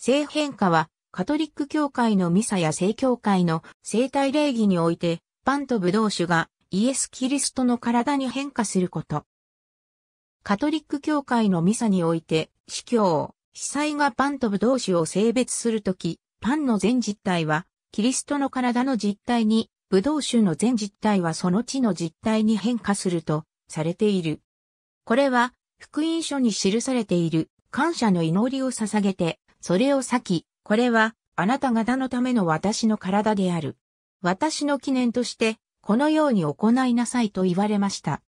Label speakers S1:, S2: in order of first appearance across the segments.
S1: 性変化は、カトリック教会のミサや性教会の生体礼儀において、パンとブドウ酒がイエス・キリストの体に変化すること。カトリック教会のミサにおいて、司教、司祭がパンとブドウ酒を性別するとき、パンの全実体は、キリストの体の実体に、ブドウ酒の全実体はその地の実体に変化すると、されている。これは、福音書に記されている感謝の祈りを捧げて、それを裂き、これは、あなた方のための私の体である。私の記念として、このように行いなさいと言われました。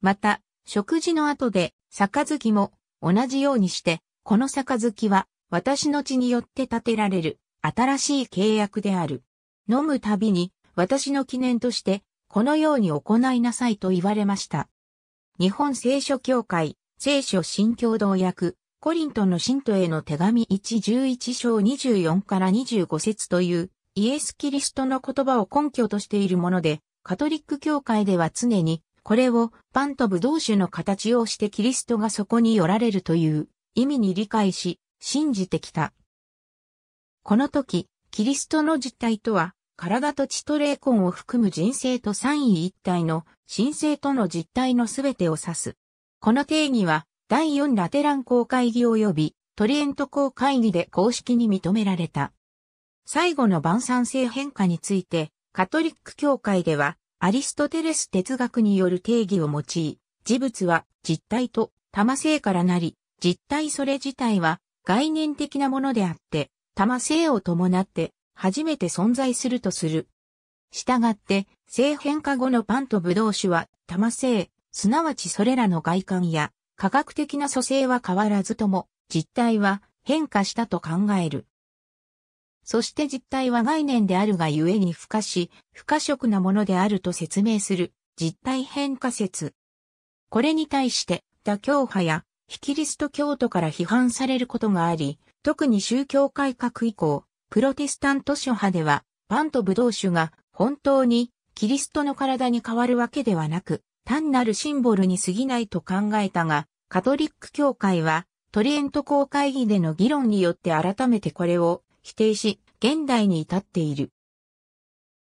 S1: また、食事の後で、杯も同じようにして、この杯は私の血によって建てられる新しい契約である。飲むたびに私の記念としてこのように行いなさいと言われました。日本聖書協会、聖書新共同訳、コリントの信徒への手紙111章24から25節というイエス・キリストの言葉を根拠としているもので、カトリック教会では常にこれをパンとブドウ酒の形をしてキリストがそこに寄られるという意味に理解し、信じてきた。この時、キリストの実態とは、体と血と霊魂を含む人生と三位一体の神聖との実態のすべてを指す。この定義は、第4ラテラン公会議及びトリエント公会議で公式に認められた。最後の晩餐性変化について、カトリック教会では、アリストテレス哲学による定義を用い、事物は実体と玉性からなり、実体それ自体は概念的なものであって、玉性を伴って初めて存在するとする。従って、性変化後のパンとブドウ酒は玉性、すなわちそれらの外観や科学的な組成は変わらずとも、実態は変化したと考える。そして実態は概念であるがゆえに付加し、不可食なものであると説明する、実体変化説。これに対して、妥協派や、非キリスト教徒から批判されることがあり、特に宗教改革以降、プロテスタント諸派では、パンとブドウ酒が本当にキリストの体に変わるわけではなく、単なるシンボルに過ぎないと考えたが、カトリック教会は、トリエント公会議での議論によって改めてこれを否定し、現代に至っている。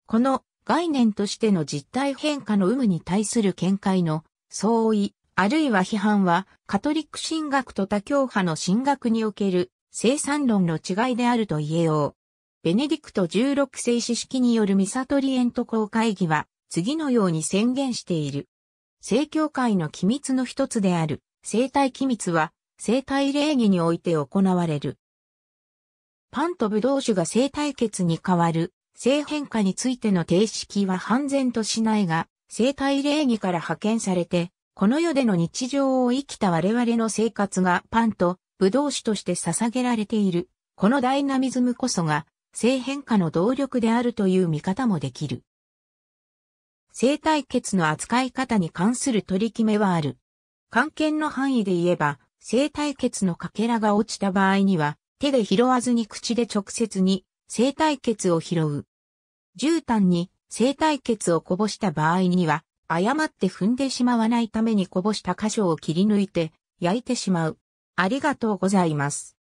S1: この概念としての実態変化の有無に対する見解の相違、あるいは批判は、カトリック神学と他教派の神学における生産論の違いであると言えよう。ベネディクト16世史式によるミサトリエント公会議は、次のように宣言している。正教会の機密の一つである。生体機密は生体礼儀において行われる。パンとブドウ酒が生体血に変わる性変化についての定式は判然としないが、生体礼儀から派遣されて、この世での日常を生きた我々の生活がパンとブドウ酒として捧げられている。このダイナミズムこそが性変化の動力であるという見方もできる。生体血の扱い方に関する取り決めはある。関係の範囲で言えば、生体血のかけらが落ちた場合には、手で拾わずに口で直接に生体血を拾う。絨毯に生体血をこぼした場合には、誤って踏んでしまわないためにこぼした箇所を切り抜いて焼いてしまう。ありがとうございます。